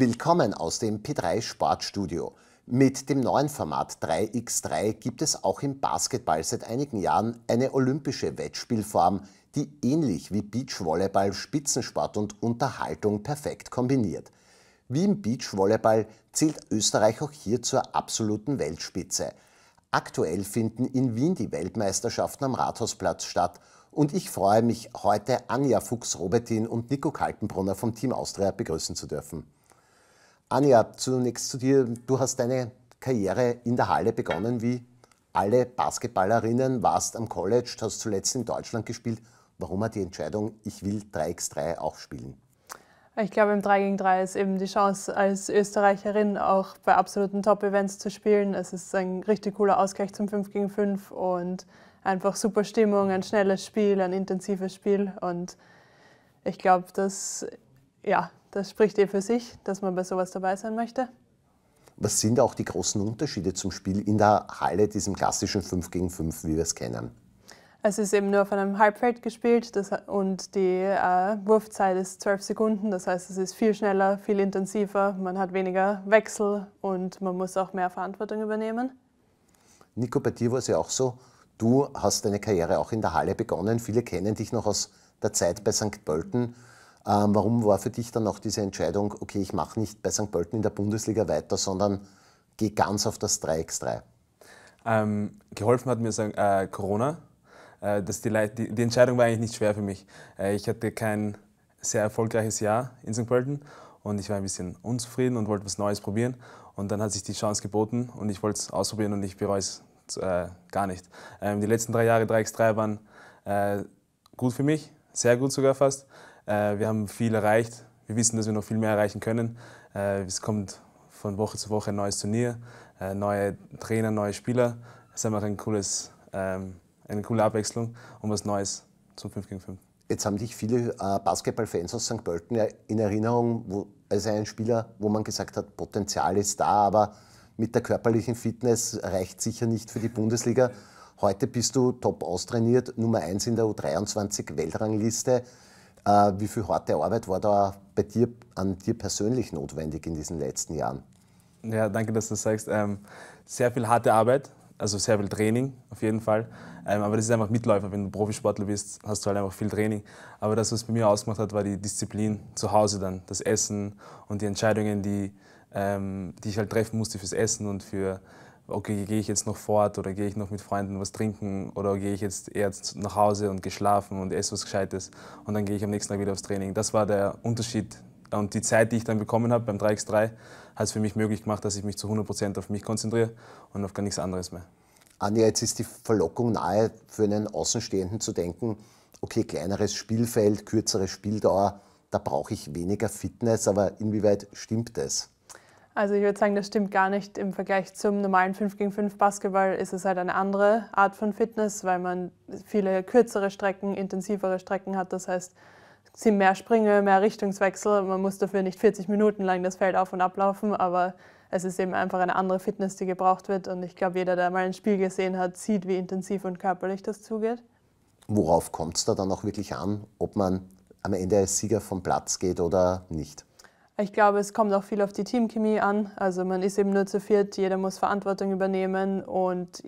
Willkommen aus dem P3 Sportstudio. Mit dem neuen Format 3x3 gibt es auch im Basketball seit einigen Jahren eine olympische Wettspielform, die ähnlich wie Beachvolleyball Spitzensport und Unterhaltung perfekt kombiniert. Wie im Beachvolleyball zählt Österreich auch hier zur absoluten Weltspitze. Aktuell finden in Wien die Weltmeisterschaften am Rathausplatz statt und ich freue mich, heute Anja Fuchs-Robertin und Nico Kaltenbrunner vom Team Austria begrüßen zu dürfen. Anja, zunächst zu dir. Du hast deine Karriere in der Halle begonnen, wie alle Basketballerinnen, warst am College, hast zuletzt in Deutschland gespielt. Warum hat die Entscheidung, ich will 3x3 auch spielen? Ich glaube, im 3 gegen 3 ist eben die Chance, als Österreicherin auch bei absoluten Top-Events zu spielen. Es ist ein richtig cooler Ausgleich zum 5 gegen 5 und einfach super Stimmung, ein schnelles Spiel, ein intensives Spiel. Und ich glaube, dass ja, das spricht eh für sich, dass man bei sowas dabei sein möchte. Was sind auch die großen Unterschiede zum Spiel in der Halle, diesem klassischen 5 gegen 5, wie wir es kennen? Es ist eben nur auf einem Halbfeld gespielt das, und die äh, Wurfzeit ist 12 Sekunden. Das heißt, es ist viel schneller, viel intensiver, man hat weniger Wechsel und man muss auch mehr Verantwortung übernehmen. Nico, bei dir war es ja auch so, du hast deine Karriere auch in der Halle begonnen. Viele kennen dich noch aus der Zeit bei St. Pölten. Ähm, warum war für dich dann auch diese Entscheidung, okay, ich mache nicht bei St. Pölten in der Bundesliga weiter, sondern gehe ganz auf das 3x3? Ähm, geholfen hat mir äh, Corona. Äh, das die, Leid die, die, Entscheidung war eigentlich nicht schwer für mich. Äh, ich hatte kein sehr erfolgreiches Jahr in St. Pölten und ich war ein bisschen unzufrieden und wollte was Neues probieren. Und dann hat sich die Chance geboten und ich wollte es ausprobieren und ich bereue es äh, gar nicht. Ähm, die letzten drei Jahre 3x3 waren äh, gut für mich, sehr gut sogar fast. Äh, wir haben viel erreicht. Wir wissen, dass wir noch viel mehr erreichen können. Äh, es kommt von Woche zu Woche ein neues Turnier, äh, neue Trainer, neue Spieler. Es ist einfach ein cooles, ähm, eine coole Abwechslung und was Neues zum 5 gegen 5. Jetzt haben dich viele Basketballfans aus St. Pölten in Erinnerung als einen Spieler, wo man gesagt hat, Potenzial ist da, aber mit der körperlichen Fitness reicht sicher nicht für die Bundesliga. Heute bist du top austrainiert, Nummer 1 in der U23-Weltrangliste. Äh, wie viel harte Arbeit war da bei dir, an dir persönlich notwendig in diesen letzten Jahren? Ja, danke, dass du das sagst. Ähm, sehr viel harte Arbeit, also sehr viel Training auf jeden Fall. Ähm, aber das ist einfach Mitläufer. Wenn du Profisportler bist, hast du halt einfach viel Training. Aber das, was bei mir ausgemacht hat, war die Disziplin zu Hause dann, das Essen und die Entscheidungen, die, ähm, die ich halt treffen musste fürs Essen und für okay, gehe ich jetzt noch fort oder gehe ich noch mit Freunden was trinken oder gehe ich jetzt eher nach Hause und geschlafen und esse was Gescheites und dann gehe ich am nächsten Tag wieder aufs Training. Das war der Unterschied. Und die Zeit, die ich dann bekommen habe beim 3x3, hat es für mich möglich gemacht, dass ich mich zu 100% auf mich konzentriere und auf gar nichts anderes mehr. Anja, jetzt ist die Verlockung nahe, für einen Außenstehenden zu denken, okay, kleineres Spielfeld, kürzere Spieldauer, da brauche ich weniger Fitness, aber inwieweit stimmt das? Also ich würde sagen, das stimmt gar nicht. Im Vergleich zum normalen 5 gegen 5 Basketball ist es halt eine andere Art von Fitness, weil man viele kürzere Strecken, intensivere Strecken hat. Das heißt, es sind mehr Sprünge, mehr Richtungswechsel. Man muss dafür nicht 40 Minuten lang das Feld auf und ablaufen, aber es ist eben einfach eine andere Fitness, die gebraucht wird. Und ich glaube, jeder, der mal ein Spiel gesehen hat, sieht, wie intensiv und körperlich das zugeht. Worauf kommt es da dann auch wirklich an, ob man am Ende als Sieger vom Platz geht oder nicht? Ich glaube, es kommt auch viel auf die Teamchemie an. Also man ist eben nur zu viert, jeder muss Verantwortung übernehmen und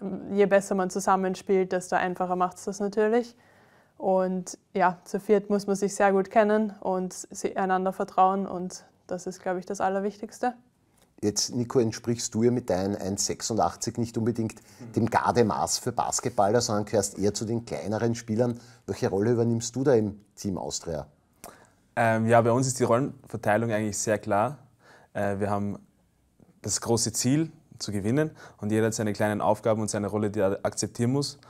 ähm, je besser man zusammenspielt, desto einfacher macht es das natürlich. Und ja, zu viert muss man sich sehr gut kennen und einander vertrauen und das ist, glaube ich, das Allerwichtigste. Jetzt, Nico, entsprichst du ja mit deinen 1,86 nicht unbedingt dem Gardemaß für Basketballer, sondern gehörst eher zu den kleineren Spielern. Welche Rolle übernimmst du da im Team Austria? Ähm, ja, bei uns ist die Rollenverteilung eigentlich sehr klar. Äh, wir haben das große Ziel zu gewinnen und jeder hat seine kleinen Aufgaben und seine Rolle, die er akzeptieren muss,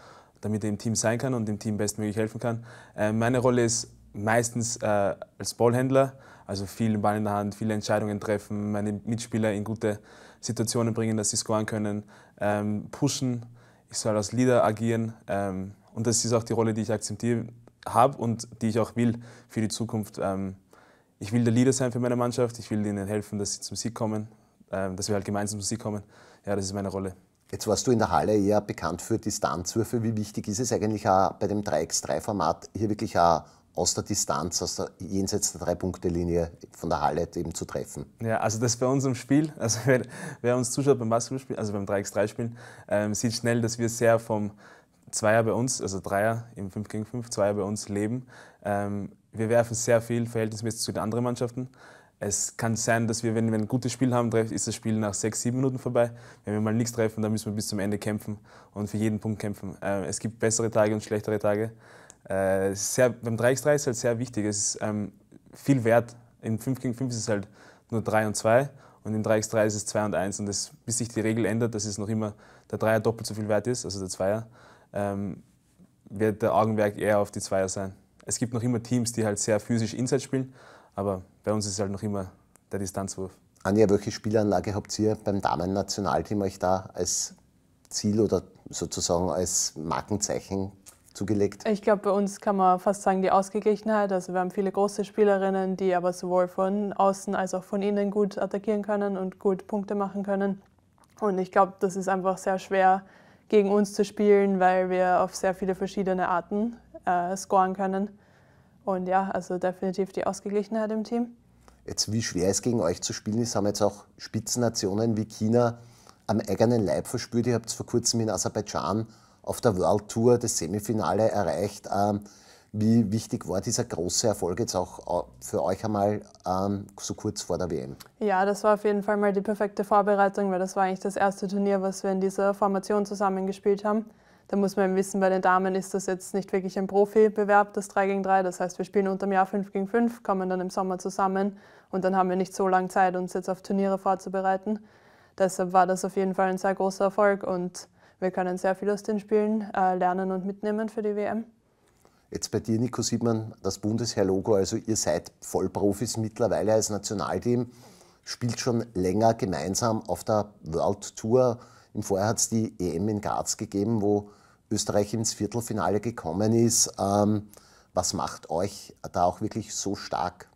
damit er im Team sein kann und dem Team bestmöglich helfen kann. Äh, meine Rolle ist meistens äh, als Ballhändler, also viel Ball in der Hand, viele Entscheidungen treffen, meine Mitspieler in gute Situationen bringen, dass sie scoren können, ähm, pushen. Ich soll als Leader agieren ähm, und das ist auch die Rolle, die ich akzeptiere habe und die ich auch will für die Zukunft. Ähm, ich will der Leader sein für meine Mannschaft, ich will ihnen helfen, dass sie zum Sieg kommen, ähm, dass wir halt gemeinsam zum Sieg kommen. Ja, das ist meine Rolle. Jetzt warst du in der Halle eher bekannt für Distanzwürfe. Wie wichtig ist es eigentlich auch bei dem 3x3-Format hier wirklich auch aus der Distanz, aus der jenseits der Drei-Punkte-Linie von der Halle eben zu treffen? Ja, also das bei uns im Spiel, also wer, wer uns zuschaut beim Basketballspiel, also beim 3x3-Spielen, ähm, sieht schnell, dass wir sehr vom Zweier bei uns, also Dreier im 5 gegen 5, Zweier bei uns leben. Ähm, wir werfen sehr viel verhältnismäßig zu den anderen Mannschaften. Es kann sein, dass wir, wenn wir ein gutes Spiel haben, ist das Spiel nach sechs, sieben Minuten vorbei. Wenn wir mal nichts treffen, dann müssen wir bis zum Ende kämpfen und für jeden Punkt kämpfen. Ähm, es gibt bessere Tage und schlechtere Tage. Äh, sehr, beim 3 x 3 ist es halt sehr wichtig. Es ist ähm, viel wert. Im 5 gegen 5 ist es halt nur 3 und 2 und im 3 x 3 ist es 2 und 1. Und das, bis sich die Regel ändert, dass es noch immer der Dreier doppelt so viel wert ist, also der Zweier, ähm, wird der Augenmerk eher auf die Zweier sein. Es gibt noch immer Teams, die halt sehr physisch Inside spielen, aber bei uns ist halt noch immer der Distanzwurf. Anja, welche Spielanlage habt ihr beim Damen-Nationalteam euch da als Ziel oder sozusagen als Markenzeichen zugelegt? Ich glaube, bei uns kann man fast sagen, die Ausgeglichenheit. Also wir haben viele große Spielerinnen, die aber sowohl von außen als auch von innen gut attackieren können und gut Punkte machen können. Und ich glaube, das ist einfach sehr schwer, gegen uns zu spielen, weil wir auf sehr viele verschiedene Arten äh, scoren können. Und ja, also definitiv die Ausgeglichenheit im Team. Jetzt, wie schwer es gegen euch zu spielen ist, haben jetzt auch Spitzennationen wie China am eigenen Leib verspürt. Ihr habt es vor kurzem in Aserbaidschan auf der World Tour das Semifinale erreicht. Ähm, wie wichtig war dieser große Erfolg jetzt auch äh, für euch einmal ähm, so kurz vor der WM? Ja, das war auf jeden Fall mal die perfekte Vorbereitung, weil das war eigentlich das erste Turnier, was wir in dieser Formation zusammengespielt haben. Da muss man eben wissen, bei den Damen ist das jetzt nicht wirklich ein Profibewerb, das 3 gegen 3. Das heißt, wir spielen unterm Jahr 5 gegen 5, kommen dann im Sommer zusammen und dann haben wir nicht so lange Zeit, uns jetzt auf Turniere vorzubereiten. Deshalb war das auf jeden Fall ein sehr großer Erfolg und wir können sehr viel aus den Spielen äh, lernen und mitnehmen für die WM. Jetzt bei dir, Nico, sieht man das Bundesheer-Logo, also ihr seid Vollprofis mittlerweile als Nationalteam, spielt schon länger gemeinsam auf der World Tour. Im Vorjahr hat es die EM in Graz gegeben, wo Österreich ins Viertelfinale gekommen ist. Ähm, was macht euch da auch wirklich so stark?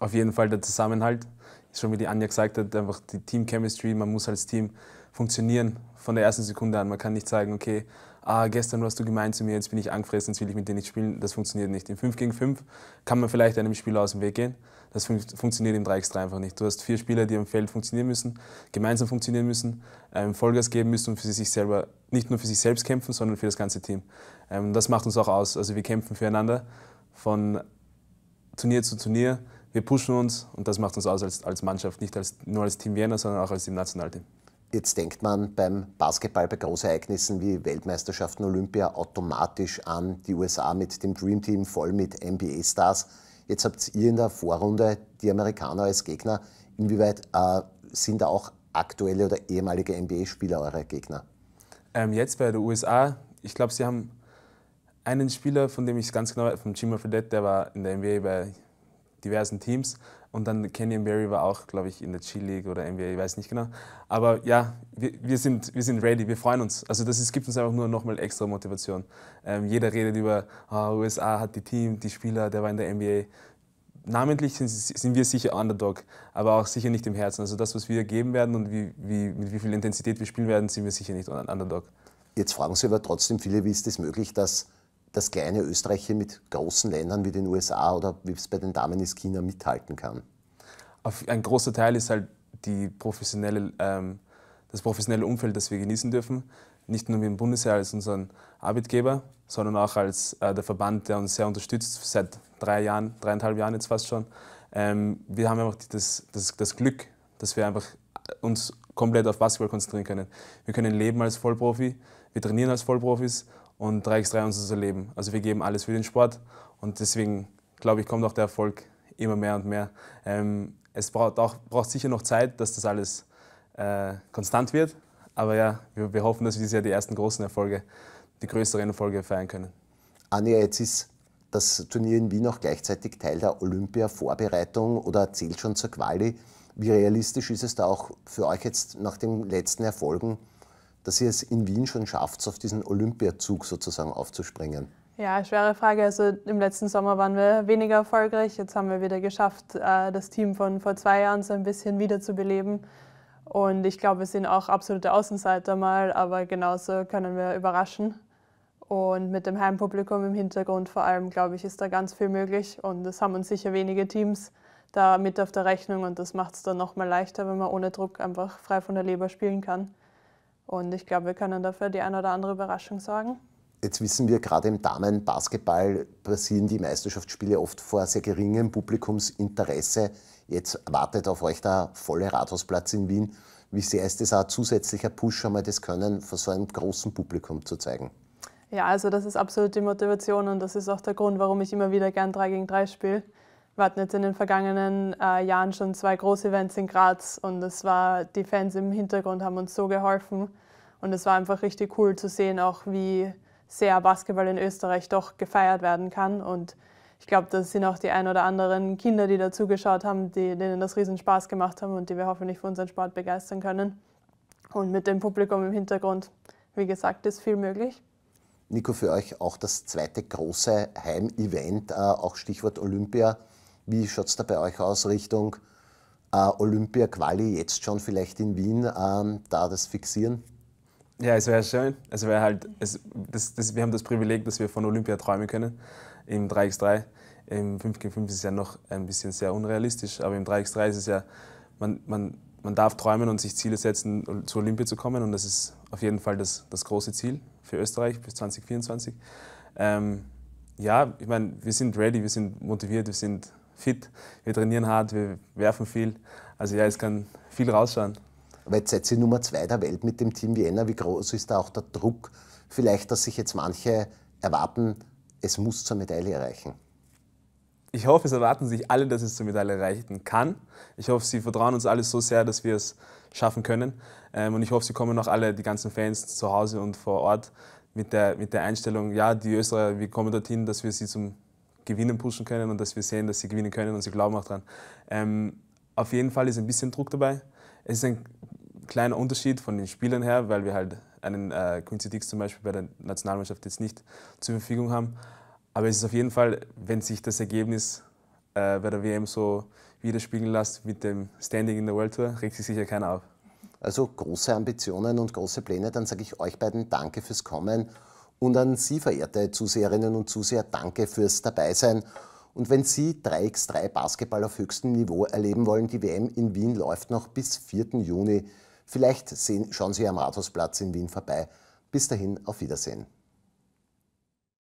Auf jeden Fall der Zusammenhalt. schon wie die Anja gesagt hat, einfach die Team Chemistry, man muss als Team funktionieren von der ersten Sekunde an. Man kann nicht sagen, okay, ah, gestern warst du gemeint zu mir, jetzt bin ich angefressen, jetzt will ich mit dir nicht spielen. Das funktioniert nicht. Im 5 gegen 5 kann man vielleicht einem Spieler aus dem Weg gehen. Das fun funktioniert im 3x3 einfach nicht. Du hast vier Spieler, die am Feld funktionieren müssen, gemeinsam funktionieren müssen, ähm, Vollgas geben müssen und für sich selber, nicht nur für sich selbst kämpfen, sondern für das ganze Team. Ähm, das macht uns auch aus. Also wir kämpfen füreinander von Turnier zu Turnier. Wir pushen uns und das macht uns aus als, als Mannschaft, nicht als, nur als Team Vienna, sondern auch als Team Nationalteam. Jetzt denkt man beim Basketball bei Großereignissen wie Weltmeisterschaften, Olympia automatisch an die USA mit dem Dream Team voll mit NBA-Stars. Jetzt habt ihr in der Vorrunde die Amerikaner als Gegner. Inwieweit äh, sind da auch aktuelle oder ehemalige NBA-Spieler eure Gegner? Ähm, jetzt bei den USA, ich glaube, sie haben einen Spieler, von dem ich es ganz genau weiß, von Jimmy Fredette, der war in der NBA bei diversen Teams. Und dann Kenyon Berry war auch, glaube ich, in der G-League oder NBA, ich weiß nicht genau. Aber ja, wir, wir, sind, wir sind ready, wir freuen uns. Also das ist, gibt uns einfach nur nochmal extra Motivation. Ähm, jeder redet über, oh, ah, USA hat die Team, die Spieler, der war in der NBA. Namentlich sind, sind wir sicher Underdog, aber auch sicher nicht im Herzen. Also das, was wir geben werden und wie, wie, mit wie viel Intensität wir spielen werden, sind wir sicher nicht Underdog. Jetzt fragen sich aber trotzdem viele, wie ist es das möglich, dass das kleine Österreich hier mit großen Ländern wie den USA oder wie es bei den Damen ist, China mithalten kann? Ein großer Teil ist halt die professionelle, ähm, das professionelle Umfeld, das wir genießen dürfen. Nicht nur mit dem Bundesheer als unseren Arbeitgeber, sondern auch als äh, der Verband, der uns sehr unterstützt, seit drei Jahren, dreieinhalb Jahren jetzt fast schon. Ähm, wir haben einfach das, das, das Glück, dass wir einfach äh, uns komplett auf Basketball konzentrieren können. Wir können leben als Vollprofi, wir trainieren als Vollprofis und 3x3 uns unser Leben. Also wir geben alles für den Sport und deswegen, glaube ich, kommt auch der Erfolg immer mehr und mehr. Ähm, es braucht, auch, braucht sicher noch Zeit, dass das alles äh, konstant wird. Aber ja, wir, wir, hoffen, dass wir dieses Jahr die ersten großen Erfolge, die größeren Erfolge feiern können. Anja, jetzt ist das Turnier in Wien auch gleichzeitig Teil der Olympia-Vorbereitung oder zählt schon zur Quali. Wie realistisch ist es da auch für euch jetzt nach den letzten Erfolgen, dass ihr es in Wien schon schafft, auf diesen Olympiazug sozusagen aufzuspringen? Ja, schwere Frage. Also im letzten Sommer waren wir weniger erfolgreich. Jetzt haben wir wieder geschafft, äh, das Team von vor zwei Jahren so ein bisschen wiederzubeleben. Und ich glaube, wir sind auch absolute Außenseiter mal, aber genauso können wir überraschen. Und mit dem Heimpublikum im Hintergrund vor allem, glaube ich, ist da ganz viel möglich. Und das haben uns sicher wenige Teams da mit auf der Rechnung und das macht es dann nochmal leichter, wenn man ohne Druck einfach frei von der Leber spielen kann. Und ich glaube, wir können dafür die ein oder andere Überraschung sorgen. Jetzt wissen wir, gerade im Damenbasketball passieren die Meisterschaftsspiele oft vor sehr geringem Publikumsinteresse. Jetzt wartet auf euch der volle Rathausplatz in Wien. Wie sehr ist das auch ein zusätzlicher Push, einmal das Können vor so einem großen Publikum zu zeigen? Ja, also das ist absolut die Motivation und das ist auch der Grund, warum ich immer wieder gern 3 gegen 3 spiele. Wir hatten jetzt in den vergangenen äh, Jahren schon zwei große Events in Graz und es war, die Fans im Hintergrund haben uns so geholfen. Und es war einfach richtig cool zu sehen, auch wie sehr Basketball in Österreich doch gefeiert werden kann. Und ich glaube, das sind auch die ein oder anderen Kinder, die da zugeschaut haben, die, denen das riesen Spaß gemacht haben und die wir hoffentlich für unseren Sport begeistern können. Und mit dem Publikum im Hintergrund, wie gesagt, ist viel möglich. Nico, für euch auch das zweite große Heimevent, äh, auch Stichwort Olympia. Wie schaut es da bei euch aus Richtung äh, Olympia-Quali jetzt schon vielleicht in Wien, ähm, da das fixieren? Ja, es wäre schön. Es wär halt, es, das, das, wir haben das Privileg, dass wir von Olympia träumen können im 3x3. Im 5x5 ist es ja noch ein bisschen sehr unrealistisch, aber im 3x3 ist es ja, man, man, man darf träumen und sich Ziele setzen, zu Olympia zu kommen. Und das ist auf jeden Fall das, das große Ziel für Österreich bis 2024. Ähm, ja, ich meine, wir sind ready, wir sind motiviert, wir sind fit, wir trainieren hart, wir werfen viel. Also ja, es kann viel rausschauen. Aber jetzt seid ihr Nummer zwei der Welt mit dem Team Vienna. Wie groß ist da auch der Druck, vielleicht, dass sich jetzt manche erwarten, es muss zur Medaille reichen? Ich hoffe, es erwarten sich alle, dass es zur Medaille reichen kann. Ich hoffe, sie vertrauen uns alle so sehr, dass wir es schaffen können. Ähm, und ich hoffe, sie kommen auch alle, die ganzen Fans zu Hause und vor Ort, mit der, mit der Einstellung, ja, die Österreicher, wir kommen dorthin, dass wir sie zum Gewinnen pushen können und dass wir sehen, dass sie gewinnen können und sie glauben auch dran. Ähm, auf jeden Fall ist ein bisschen Druck dabei. Es ist ein kleiner Unterschied von den Spielern her, weil wir halt einen äh, Quincy Dix zum Beispiel bei der Nationalmannschaft jetzt nicht zur Verfügung haben. Aber es ist auf jeden Fall, wenn sich das Ergebnis äh, bei der WM so widerspiegeln lässt mit dem Standing in der World Tour, regt sich sicher keiner auf. Also große Ambitionen und große Pläne. Dann sage ich euch beiden Danke fürs Kommen und an Sie, verehrte Zuseherinnen und Zuseher, danke fürs Dabeisein. Und wenn Sie 3x3 Basketball auf höchstem Niveau erleben wollen, die WM in Wien läuft noch bis 4. Juni. Vielleicht sehen, schauen Sie am Rathausplatz in Wien vorbei. Bis dahin, auf Wiedersehen.